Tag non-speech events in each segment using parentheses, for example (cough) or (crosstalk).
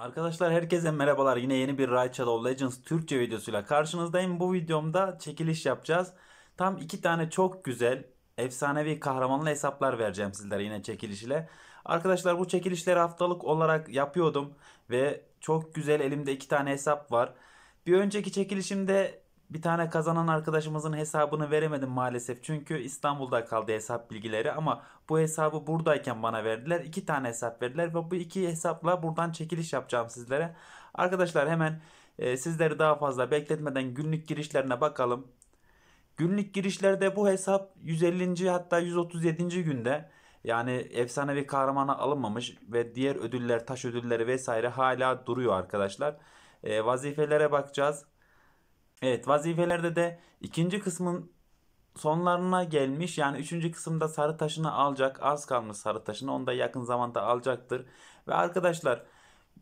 Arkadaşlar herkese merhabalar. Yine yeni bir Raid Shadow Legends Türkçe videosuyla karşınızdayım. Bu videomda çekiliş yapacağız. Tam iki tane çok güzel, efsanevi kahramanlı hesaplar vereceğim sizlere yine çekilişle. Arkadaşlar bu çekilişleri haftalık olarak yapıyordum. Ve çok güzel elimde iki tane hesap var. Bir önceki çekilişimde bir tane kazanan arkadaşımızın hesabını veremedim maalesef. Çünkü İstanbul'da kaldı hesap bilgileri ama bu hesabı buradayken bana verdiler. İki tane hesap verdiler ve bu iki hesapla buradan çekiliş yapacağım sizlere. Arkadaşlar hemen e, sizleri daha fazla bekletmeden günlük girişlerine bakalım. Günlük girişlerde bu hesap 150. hatta 137. günde yani efsanevi kahramana alınmamış ve diğer ödüller, taş ödülleri vesaire hala duruyor arkadaşlar. E, vazifelere bakacağız. Evet vazifelerde de ikinci kısmın sonlarına gelmiş. Yani üçüncü kısımda sarı taşını alacak. Az kalmış sarı taşını. Onu da yakın zamanda alacaktır. Ve arkadaşlar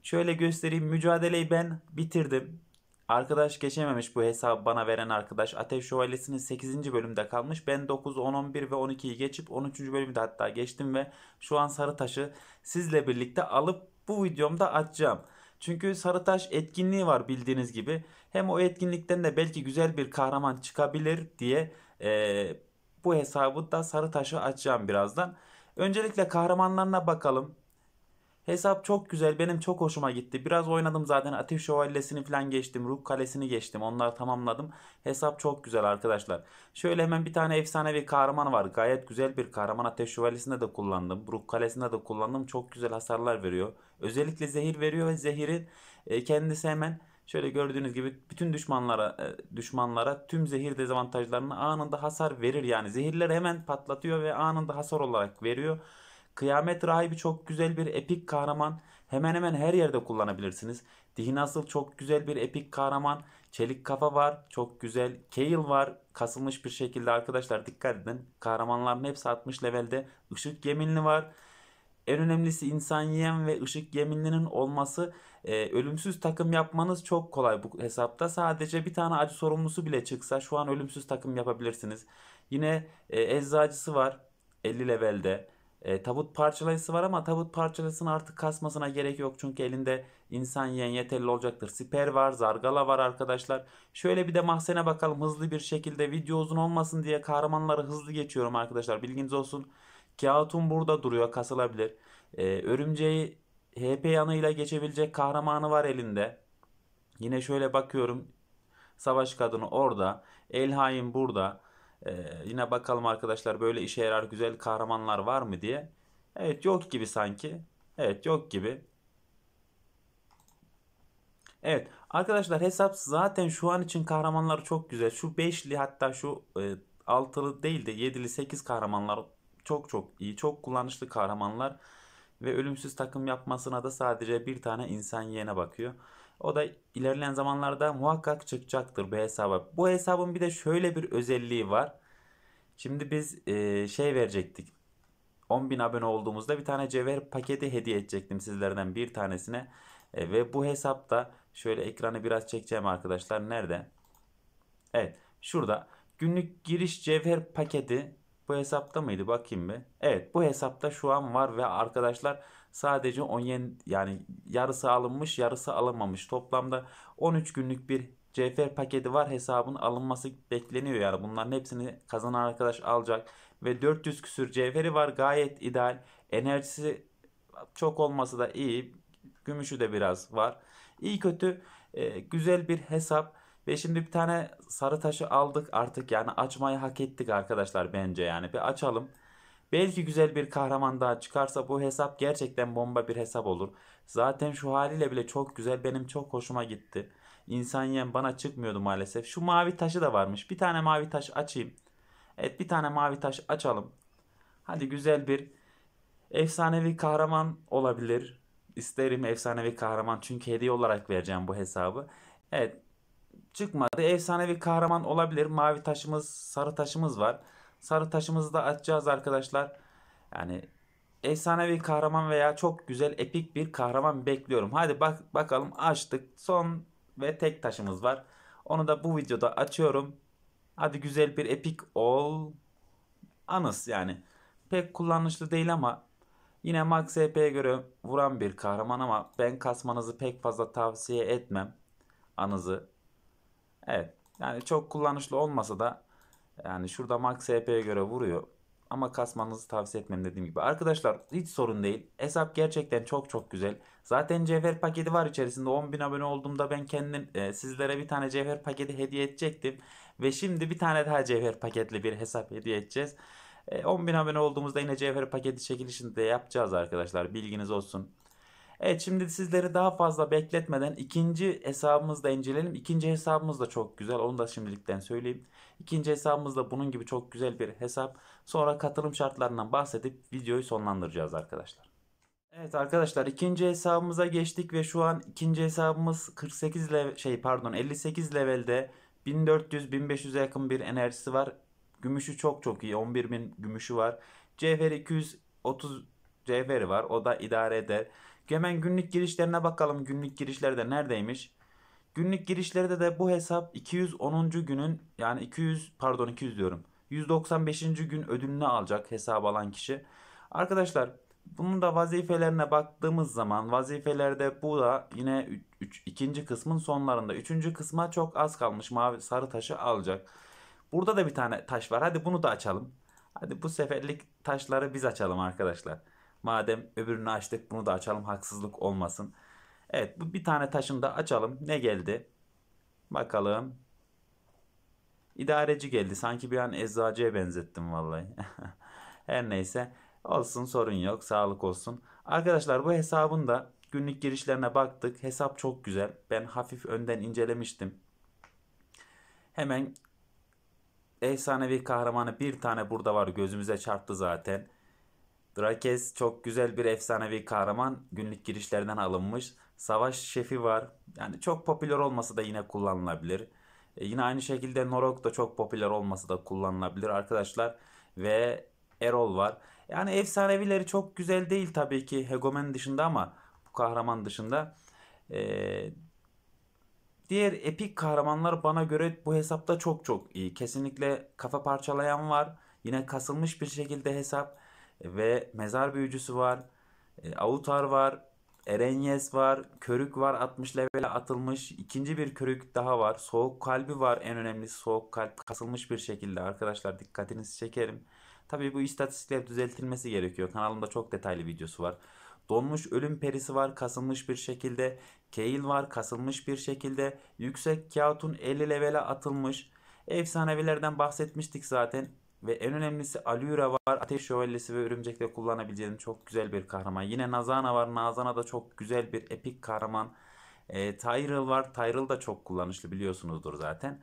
şöyle göstereyim. Mücadeleyi ben bitirdim. Arkadaş geçememiş bu hesabı bana veren arkadaş. Ateş Şövalyesi'nin 8. bölümde kalmış. Ben 9, 10, 11 ve 12'yi geçip 13. bölümde hatta geçtim ve şu an sarı taşı sizle birlikte alıp bu videomda atacağım. Çünkü Sarıtaş etkinliği var bildiğiniz gibi. Hem o etkinlikten de belki güzel bir kahraman çıkabilir diye e, bu hesabı da Sarıtaş'a açacağım birazdan. Öncelikle kahramanlarına bakalım. Hesap çok güzel. Benim çok hoşuma gitti. Biraz oynadım zaten. Ateş Şövalyesi'ni falan geçtim. Ruh Kalesi'ni geçtim. Onları tamamladım. Hesap çok güzel arkadaşlar. Şöyle hemen bir tane efsanevi kahraman var. Gayet güzel bir kahraman. Ateş Şövalyesi'nde de kullandım. Ruh Kalesi'nde de kullandım. Çok güzel hasarlar veriyor. Özellikle zehir veriyor ve zehirin e, kendisi hemen Şöyle gördüğünüz gibi bütün düşmanlara e, düşmanlara tüm zehir dezavantajlarını anında hasar verir yani. Zehirleri hemen patlatıyor ve anında hasar olarak veriyor. Kıyamet Rahibi çok güzel bir epik kahraman. Hemen hemen her yerde kullanabilirsiniz. Dihinasıl çok güzel bir epik kahraman. Çelik Kafa var. Çok güzel. Kale var. Kasılmış bir şekilde arkadaşlar dikkat edin. Kahramanların hepsi 60 levelde. Işık Yeminli var. En önemlisi insan yiyen ve ışık yeminlinin olması e, ölümsüz takım yapmanız çok kolay bu hesapta. Sadece bir tane acı sorumlusu bile çıksa şu an ölümsüz takım yapabilirsiniz. Yine e, eczacısı var 50 levelde. E, tabut parçalayısı var ama tabut parçalısını artık kasmasına gerek yok. Çünkü elinde insan yiyen yeterli olacaktır. Siper var, zargala var arkadaşlar. Şöyle bir de mahzene bakalım hızlı bir şekilde. Video uzun olmasın diye kahramanları hızlı geçiyorum arkadaşlar. Bilginiz olsun. Kağıtun burada duruyor kasılabilir. E, örümceği HP yanıyla geçebilecek kahramanı var elinde. Yine şöyle bakıyorum. Savaş kadını orada. Elhaim burada. Ee, yine bakalım arkadaşlar böyle işe yarar güzel kahramanlar var mı diye. Evet yok gibi sanki. Evet yok gibi. Evet arkadaşlar hesap zaten şu an için kahramanlar çok güzel. Şu 5'li hatta şu e, değil de 7'li 8 kahramanlar çok çok iyi. Çok kullanışlı kahramanlar. Ve ölümsüz takım yapmasına da sadece bir tane insan yene bakıyor. O da ilerleyen zamanlarda muhakkak çıkacaktır bu hesaba. Bu hesabın bir de şöyle bir özelliği var. Şimdi biz e, şey verecektik. 10.000 abone olduğumuzda bir tane cevher paketi hediye edecektim sizlerden bir tanesine. E, ve bu hesapta şöyle ekranı biraz çekeceğim arkadaşlar. Nerede? Evet şurada günlük giriş cevher paketi bu hesapta mıydı? Bakayım bir. Evet bu hesapta şu an var ve arkadaşlar sadece yen yani yarısı alınmış yarısı alınmamış toplamda 13 günlük bir CFR paketi var hesabın alınması bekleniyor yani bunların hepsini kazanan arkadaş alacak ve 400 küsür CFR'i var gayet ideal enerjisi çok olması da iyi gümüşü de biraz var iyi kötü e, güzel bir hesap ve şimdi bir tane sarı taşı aldık artık yani açmayı hak ettik arkadaşlar bence yani bir açalım. Belki güzel bir kahraman daha çıkarsa bu hesap gerçekten bomba bir hesap olur. Zaten şu haliyle bile çok güzel benim çok hoşuma gitti. İnsan yem bana çıkmıyordu maalesef. Şu mavi taşı da varmış. Bir tane mavi taş açayım. Evet bir tane mavi taş açalım. Hadi güzel bir efsanevi kahraman olabilir. İsterim efsanevi kahraman çünkü hediye olarak vereceğim bu hesabı. Evet çıkmadı. Efsanevi kahraman olabilir. Mavi taşımız, sarı taşımız var. Sarı taşımızı da açacağız arkadaşlar. Yani efsanevi kahraman veya çok güzel epik bir kahraman bekliyorum. Hadi bak bakalım açtık. Son ve tek taşımız var. Onu da bu videoda açıyorum. Hadi güzel bir epik ol. Anıs yani. Pek kullanışlı değil ama yine Max HP'ye göre vuran bir kahraman ama ben kasmanızı pek fazla tavsiye etmem. Anızı. Evet. Yani çok kullanışlı olmasa da yani şurada Max HP'ye göre vuruyor. Ama kasmanızı tavsiye etmem dediğim gibi. Arkadaşlar hiç sorun değil. Hesap gerçekten çok çok güzel. Zaten cevher paketi var içerisinde. 10.000 abone olduğumda ben kendim e, sizlere bir tane cevher paketi hediye edecektim. Ve şimdi bir tane daha cevher paketli bir hesap hediye edeceğiz. E, 10.000 abone olduğumuzda yine cevher paketi çekilişini de yapacağız arkadaşlar. Bilginiz olsun. Evet şimdi sizleri daha fazla bekletmeden ikinci hesabımızı da inceleyelim. İkinci hesabımız da çok güzel. Onu da şimdilikten söyleyeyim. İkinci hesabımız da bunun gibi çok güzel bir hesap. Sonra katılım şartlarından bahsedip videoyu sonlandıracağız arkadaşlar. Evet arkadaşlar ikinci hesabımıza geçtik ve şu an ikinci hesabımız 48 level, şey pardon 58 levelde 1400-1500'e yakın bir enerjisi var. Gümüşü çok çok iyi. 11.000 gümüşü var. Cevher 230 cevheri var. O da idare eder. Hemen günlük girişlerine bakalım. Günlük girişlerde neredeymiş? Günlük girişlerde de bu hesap 210. günün yani 200 pardon 200 diyorum. 195. gün ödülünü alacak hesap alan kişi. Arkadaşlar bunun da vazifelerine baktığımız zaman vazifelerde bu da yine üç, üç, ikinci kısmın sonlarında. Üçüncü kısma çok az kalmış mavi sarı taşı alacak. Burada da bir tane taş var. Hadi bunu da açalım. Hadi bu seferlik taşları biz açalım arkadaşlar. Madem öbürünü açtık bunu da açalım haksızlık olmasın. Evet bu bir tane taşını da açalım. Ne geldi? Bakalım. İdareci geldi. Sanki bir an eczacıya benzettim vallahi. (laughs) Her neyse. Olsun sorun yok. Sağlık olsun. Arkadaşlar bu hesabın da günlük girişlerine baktık. Hesap çok güzel. Ben hafif önden incelemiştim. Hemen efsanevi kahramanı bir tane burada var. Gözümüze çarptı zaten. Drakes çok güzel bir efsanevi kahraman. Günlük girişlerden alınmış. Savaş şefi var. Yani çok popüler olması da yine kullanılabilir. E yine aynı şekilde Norok da çok popüler olması da kullanılabilir arkadaşlar. Ve Erol var. Yani efsanevileri çok güzel değil tabii ki Hegomen dışında ama bu kahraman dışında. Ee, diğer epik kahramanlar bana göre bu hesapta çok çok iyi. Kesinlikle kafa parçalayan var. Yine kasılmış bir şekilde hesap ve mezar büyücüsü var. E, Avutar var. Erenyes var. Körük var. 60 level'e atılmış. ikinci bir körük daha var. Soğuk kalbi var. En önemlisi soğuk kalp kasılmış bir şekilde arkadaşlar dikkatinizi çekerim. Tabii bu istatistikler düzeltilmesi gerekiyor. Kanalımda çok detaylı videosu var. Donmuş ölüm perisi var kasılmış bir şekilde. Keil var kasılmış bir şekilde. Yüksek Kağut'un 50 levele atılmış. Efsanevilerden bahsetmiştik zaten. Ve en önemlisi Alura var. Ateş Şövalyesi ve Örümcek'te kullanabileceğin çok güzel bir kahraman. Yine Nazana var. Nazana da çok güzel bir epik kahraman. E, Tyrell var. Tyrell da çok kullanışlı biliyorsunuzdur zaten.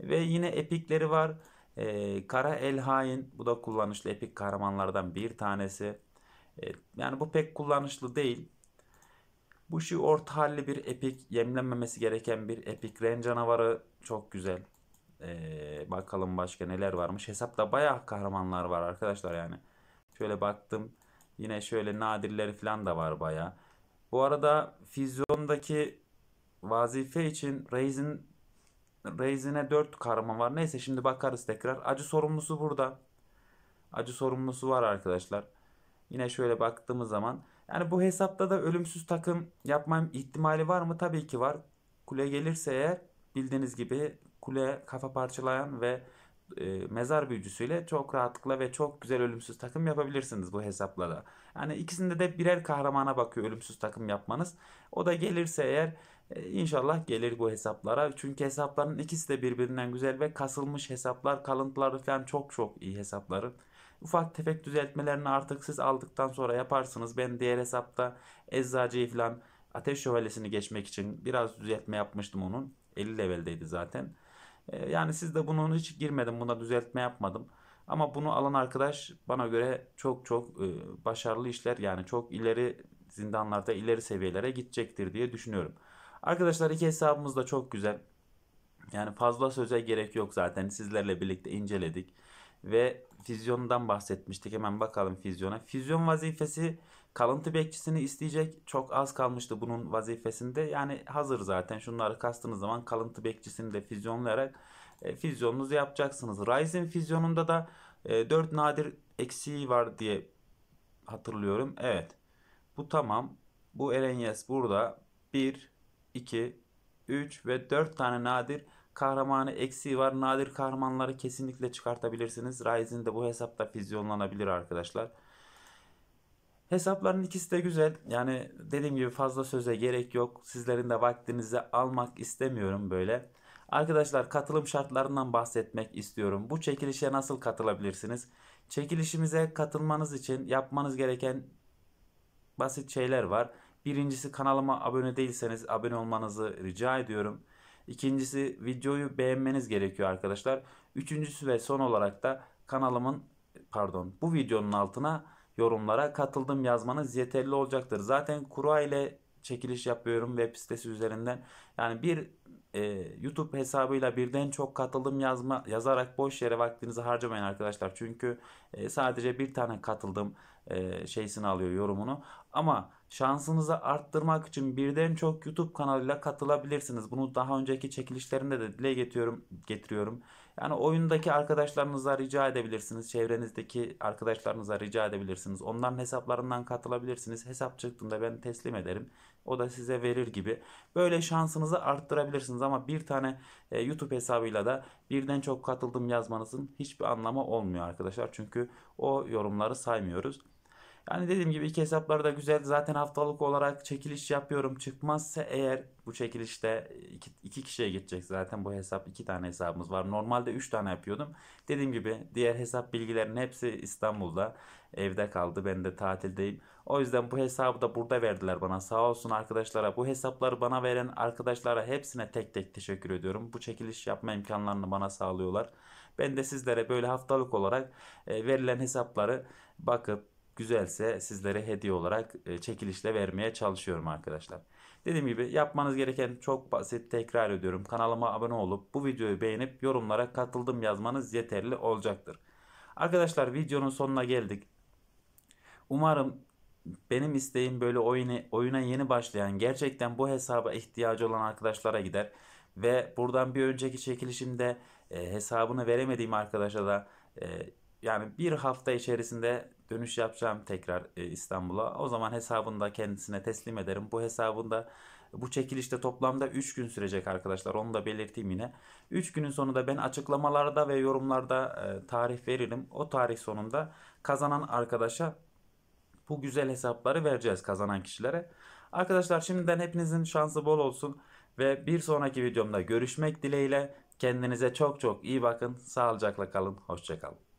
Ve yine epikleri var. E, Kara Elhain. Bu da kullanışlı epik kahramanlardan bir tanesi. E, yani bu pek kullanışlı değil. Bu şu orta halli bir epik. Yemlenmemesi gereken bir epik. Ren canavarı çok güzel. Ee, bakalım başka neler varmış. Hesapta bayağı kahramanlar var arkadaşlar yani. Şöyle baktım. Yine şöyle nadirler falan da var bayağı. Bu arada Fizyon'daki vazife için Reis'in Reis'ine 4 kahraman var. Neyse şimdi bakarız tekrar. Acı sorumlusu burada. Acı sorumlusu var arkadaşlar. Yine şöyle baktığımız zaman yani bu hesapta da ölümsüz takım yapmam ihtimali var mı? Tabii ki var. Kule gelirse eğer bildiğiniz gibi kule kafa parçalayan ve e, mezar büyücüsüyle çok rahatlıkla ve çok güzel ölümsüz takım yapabilirsiniz bu hesapla da. Yani ikisinde de birer kahramana bakıyor ölümsüz takım yapmanız. O da gelirse eğer e, inşallah gelir bu hesaplara. Çünkü hesapların ikisi de birbirinden güzel ve kasılmış hesaplar, kalıntıları falan çok çok iyi hesapların. Ufak tefek düzeltmelerini artık siz aldıktan sonra yaparsınız. Ben diğer hesapta eczacıyı falan Ateş Şövalyesi'ni geçmek için biraz düzeltme yapmıştım onun. 50 leveldeydi zaten. Ee, yani siz de bunun hiç girmedim. Buna düzeltme yapmadım. Ama bunu alan arkadaş bana göre çok çok e, başarılı işler yani çok ileri zindanlarda ileri seviyelere gidecektir diye düşünüyorum. Arkadaşlar iki hesabımız da çok güzel. Yani fazla söze gerek yok zaten. Sizlerle birlikte inceledik ve füzyon'dan bahsetmiştik. Hemen bakalım füzyona. Füzyon vazifesi Kalıntı bekçisini isteyecek çok az kalmıştı bunun vazifesinde. Yani hazır zaten şunları kastığınız zaman kalıntı bekçisini de füzyonlayarak e, füzyonunuzu yapacaksınız. Ryzen füzyonunda da e, 4 nadir eksiği var diye hatırlıyorum. Evet bu tamam. Bu Erenyes burada 1, 2, 3 ve 4 tane nadir kahramanı eksiği var. Nadir kahramanları kesinlikle çıkartabilirsiniz. Ryzen de bu hesapta füzyonlanabilir arkadaşlar. Hesapların ikisi de güzel. Yani dediğim gibi fazla söze gerek yok. Sizlerin de vaktinizi almak istemiyorum böyle. Arkadaşlar katılım şartlarından bahsetmek istiyorum. Bu çekilişe nasıl katılabilirsiniz? Çekilişimize katılmanız için yapmanız gereken basit şeyler var. Birincisi kanalıma abone değilseniz abone olmanızı rica ediyorum. İkincisi videoyu beğenmeniz gerekiyor arkadaşlar. Üçüncüsü ve son olarak da kanalımın pardon bu videonun altına yorumlara katıldım yazmanız yeterli olacaktır. Zaten Kura ile çekiliş yapıyorum web sitesi üzerinden. Yani bir e, YouTube hesabıyla birden çok katıldım yazma yazarak boş yere vaktinizi harcamayın arkadaşlar. Çünkü e, sadece bir tane katıldım e, şeysini alıyor yorumunu. Ama şansınızı arttırmak için birden çok YouTube kanalıyla katılabilirsiniz. Bunu daha önceki çekilişlerinde de dile getiriyorum. getiriyorum. Yani oyundaki arkadaşlarınıza rica edebilirsiniz. Çevrenizdeki arkadaşlarınıza rica edebilirsiniz. Onların hesaplarından katılabilirsiniz. Hesap çıktığında ben teslim ederim. O da size verir gibi. Böyle şansınızı arttırabilirsiniz ama bir tane e, YouTube hesabıyla da birden çok katıldım yazmanızın hiçbir anlamı olmuyor arkadaşlar. Çünkü o yorumları saymıyoruz. Yani dediğim gibi iki hesapları da güzel. Zaten haftalık olarak çekiliş yapıyorum. Çıkmazsa eğer bu çekilişte iki, iki kişiye geçecek zaten bu hesap. iki tane hesabımız var. Normalde üç tane yapıyordum. Dediğim gibi diğer hesap bilgilerin hepsi İstanbul'da. Evde kaldı. Ben de tatildeyim. O yüzden bu hesabı da burada verdiler bana. Sağ olsun arkadaşlara. Bu hesapları bana veren arkadaşlara hepsine tek tek teşekkür ediyorum. Bu çekiliş yapma imkanlarını bana sağlıyorlar. Ben de sizlere böyle haftalık olarak e, verilen hesapları bakıp güzelse sizlere hediye olarak e, çekilişle vermeye çalışıyorum arkadaşlar. Dediğim gibi yapmanız gereken çok basit tekrar ediyorum. Kanalıma abone olup bu videoyu beğenip yorumlara katıldım yazmanız yeterli olacaktır. Arkadaşlar videonun sonuna geldik. Umarım benim isteğim böyle oyunu, oyuna yeni başlayan gerçekten bu hesaba ihtiyacı olan arkadaşlara gider. Ve buradan bir önceki çekilişimde e, hesabını veremediğim arkadaşa da e, yani bir hafta içerisinde Dönüş yapacağım tekrar e, İstanbul'a. O zaman hesabını da kendisine teslim ederim. Bu hesabında bu çekilişte toplamda 3 gün sürecek arkadaşlar. Onu da belirteyim yine. 3 günün sonunda ben açıklamalarda ve yorumlarda e, tarih veririm. O tarih sonunda kazanan arkadaşa bu güzel hesapları vereceğiz kazanan kişilere. Arkadaşlar şimdiden hepinizin şansı bol olsun ve bir sonraki videomda görüşmek dileğiyle kendinize çok çok iyi bakın. Sağlıcakla kalın. Hoşçakalın.